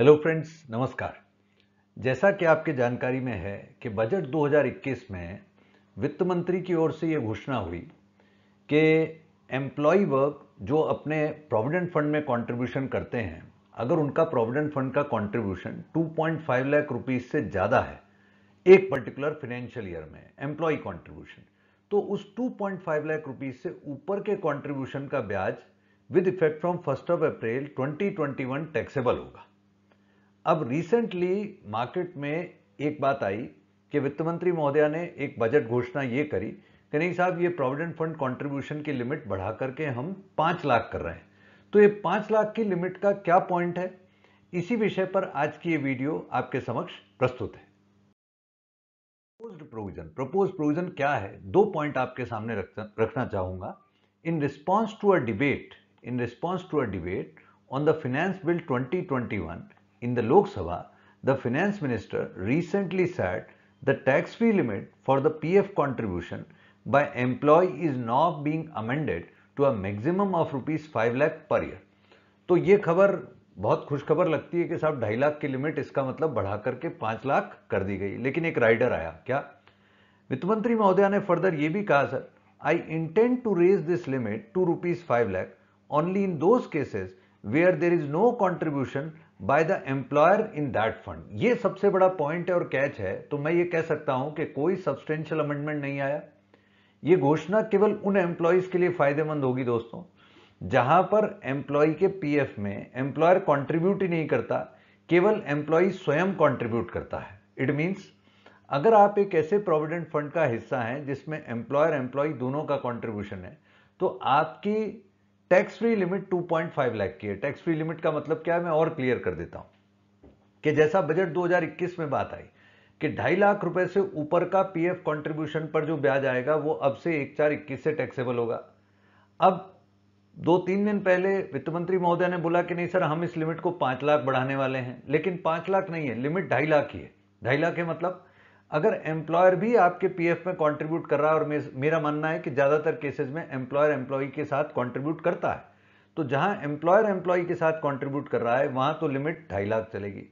Hello friends नमस्कार जैसा कि आपके जानकारी में है कि बजट 2021 में वित्त मंत्री की ओर से ये घोषणा हुई कि एम्प्लॉय वर्ग जो अपने प्रोविडेंट फंड में कंट्रीब्यूशन करते हैं अगर उनका प्रोविडेंट फंड का कंट्रीब्यूशन 2.5 लाख रुपीस से ज़्यादा है एक पर्टिकुलर फाइनेंशियल ईयर में एम्प्लॉय कॉन्ट्रीब्यूशन तो उस टू लाख रुपीज से ऊपर के कॉन्ट्रीब्यूशन का ब्याज with effect from first of April twenty taxable होगा अब रिसेंटली मार्केट में एक बात आई कि वित्त मंत्री महोदया ने एक बजट घोषणा ये करी कि नहीं साहब ये प्रोविडेंट फंड कंट्रीब्यूशन की लिमिट बढ़ा करके हम पाँच लाख कर रहे हैं तो ये पाँच लाख की लिमिट का क्या पॉइंट है इसी विषय पर आज की ये वीडियो आपके समक्ष प्रस्तुत है प्रपोज्ड प्रोविजन प्रपोज प्रोविजन क्या है दो पॉइंट आपके सामने रखना चाहूंगा in response to a debate in response to a debate on the finance bill 2021 in the Lok Sabha, the finance minister recently said the tax-free limit for the PF contribution by employee is now being amended to a maximum of rupees 5 lakh per year. तो ये खबर बहुत खुशखबर लगती है कि साहब ढाई लाख की लिमिट इसका मतलब बढ़ा करके पांच लाख कर दी गई लेकिन एक राइडर आया क्या वित्त मंत्री महोदया ने फर्दर ये भी कहा sir I intend to raise this limit to rupees five lakh only in those cases where there is no contribution by the employer in that fund ये सबसे बड़ा पॉइंट है और कैच है तो मैं ये कह सकता हूं कि कोई सब्सटेंशियल अमेंडमेंट नहीं आया ये घोषणा केवल उन एम्प्लॉयज के लिए फायदेमंद होगी दोस्तों जहां पर एम्प्लॉय के पीएफ में एम्प्लॉयर कॉन्ट्रीब्यूट ही नहीं करता केवल एम्प्लॉय स्वयं कॉन्ट्रीब्यूट करता है इट मीन्स अगर आप एक ऐसे प्रोविडेंट फंड का हिस्सा हैं जिसमें एम्प्लॉयर एम्प्लॉय दोनों का कॉन्ट्रीब्यूशन है तो आपकी टैक्स फ्री लिमिट 2.5 लाख की है टैक्स फ्री लिमिट का मतलब क्या है मैं और क्लियर कर देता हूं कि जैसा बजट 2021 में बात आई कि ढाई लाख रुपए से ऊपर का पीएफ कंट्रीब्यूशन पर जो ब्याज आएगा वो अब से एक चार इक्कीस से टैक्सेबल होगा अब दो तीन दिन पहले वित्त मंत्री महोदय ने बोला कि नहीं सर हम इस लिमिट को पांच लाख बढ़ाने वाले हैं लेकिन पांच लाख नहीं है लिमिट ढाई लाख ही है ढाई लाख है मतलब अगर एम्प्लॉयर भी आपके पीएफ में कंट्रीब्यूट कर रहा है और मेरा मानना है कि ज़्यादातर केसेज में एम्प्लॉयर एम्प्लॉय के साथ कंट्रीब्यूट करता है तो जहां एम्प्लॉयर एम्प्लॉय के साथ कंट्रीब्यूट कर रहा है वहां तो लिमिट ढाई लाख चलेगी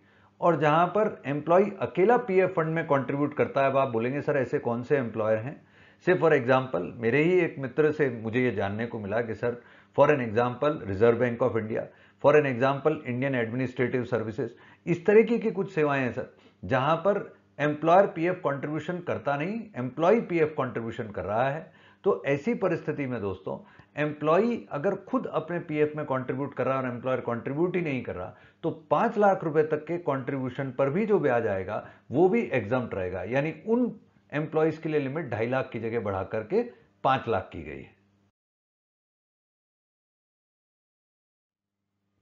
और जहां पर एम्प्लॉय अकेला पीएफ फंड में कंट्रीब्यूट करता है अब आप बोलेंगे सर ऐसे कौन से एम्प्लॉयर हैं से फॉर एग्जाम्पल मेरे ही एक मित्र से मुझे ये जानने को मिला कि sir for an example Reserve Bank of India for an example Indian Administrative Services इस तरीके की कुछ सेवाएं हैं सर जहां पर एम्प्लॉयर पीएफ कंट्रीब्यूशन करता नहीं एम्प्लॉय पीएफ कंट्रीब्यूशन कर रहा है तो ऐसी परिस्थिति में दोस्तों एम्प्लॉई अगर खुद अपने पीएफ में कंट्रीब्यूट कर रहा है और एम्प्लॉयर कंट्रीब्यूट ही नहीं कर रहा तो पाँच लाख रुपए तक के कंट्रीब्यूशन पर भी जो ब्याज आएगा वो भी एग्जाम रहेगा यानी उन एम्प्लॉयज़ के लिए लिमिट ढाई लाख की जगह बढ़ा करके पाँच लाख की गई है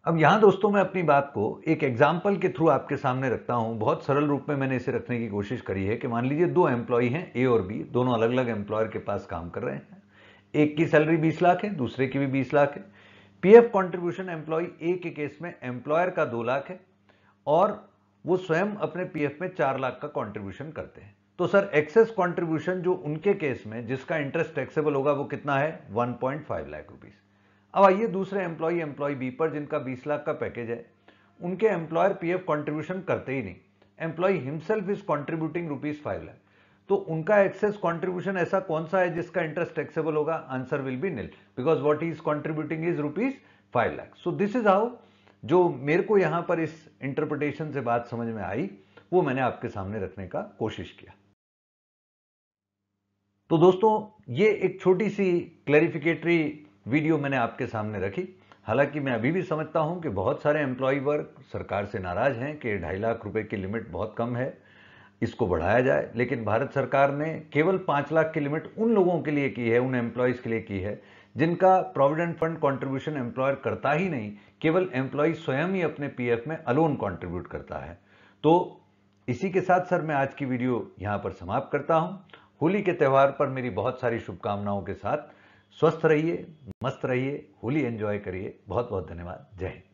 अब यहां दोस्तों मैं अपनी बात को एक एग्जाम्पल के थ्रू आपके सामने रखता हूं बहुत सरल रूप में मैंने इसे रखने की कोशिश करी है कि मान लीजिए दो एम्प्लॉय हैं ए और बी दोनों अलग अलग एम्प्लॉयर के पास काम कर रहे हैं एक की सैलरी 20 लाख है दूसरे की भी 20 लाख है पीएफ कंट्रीब्यूशन एम्प्लॉय ए के केस में एम्प्लॉयर का दो लाख है और वो स्वयं अपने पीएफ में चार लाख का कॉन्ट्रीब्यूशन करते हैं तो सर एक्सेस कॉन्ट्रीब्यूशन जो उनके केस में जिसका इंटरेस्ट टैक्सेबल होगा वो कितना है फाइव लाख रुपीज़ अब आइए दूसरे एम्प्लॉय एम्प्लॉय बी पर जिनका 20 लाख का पैकेज है उनके एम्प्लॉयर पीएफ कंट्रीब्यूशन करते ही नहीं employee himself is contributing rupees five lakh तो उनका एक्सेस कॉन्ट्रीब्यूशन ऐसा कौन सा है जिसका इंटरेस्ट टैक्सेबल होगा answer will be nil because what is contributing is rupees five lakh so this is how जो मेरे को यहां पर इस इंटरप्रिटेशन से बात समझ में आई वो मैंने आपके सामने रखने का कोशिश किया तो दोस्तों ये एक छोटी सी क्लैरिफिकेटरी वीडियो मैंने आपके सामने रखी हालांकि मैं अभी भी समझता हूं कि बहुत सारे एम्प्लॉई वर्ग सरकार से नाराज हैं कि ढाई लाख रुपए की लिमिट बहुत कम है इसको बढ़ाया जाए लेकिन भारत सरकार ने केवल पाँच लाख की लिमिट उन लोगों के लिए की है उन एम्प्लॉयज़ के लिए की है जिनका प्रोविडेंट फंड कंट्रीब्यूशन एम्प्लॉयर करता ही नहीं केवल एम्प्लॉय स्वयं ही अपने पीएफ में अलोन कंट्रीब्यूट करता है तो इसी के साथ सर मैं आज की वीडियो यहाँ पर समाप्त करता हूँ होली के त्यौहार पर मेरी बहुत सारी शुभकामनाओं के साथ स्वस्थ रहिए मस्त रहिए होली एंजॉय करिए बहुत बहुत धन्यवाद जय हिंद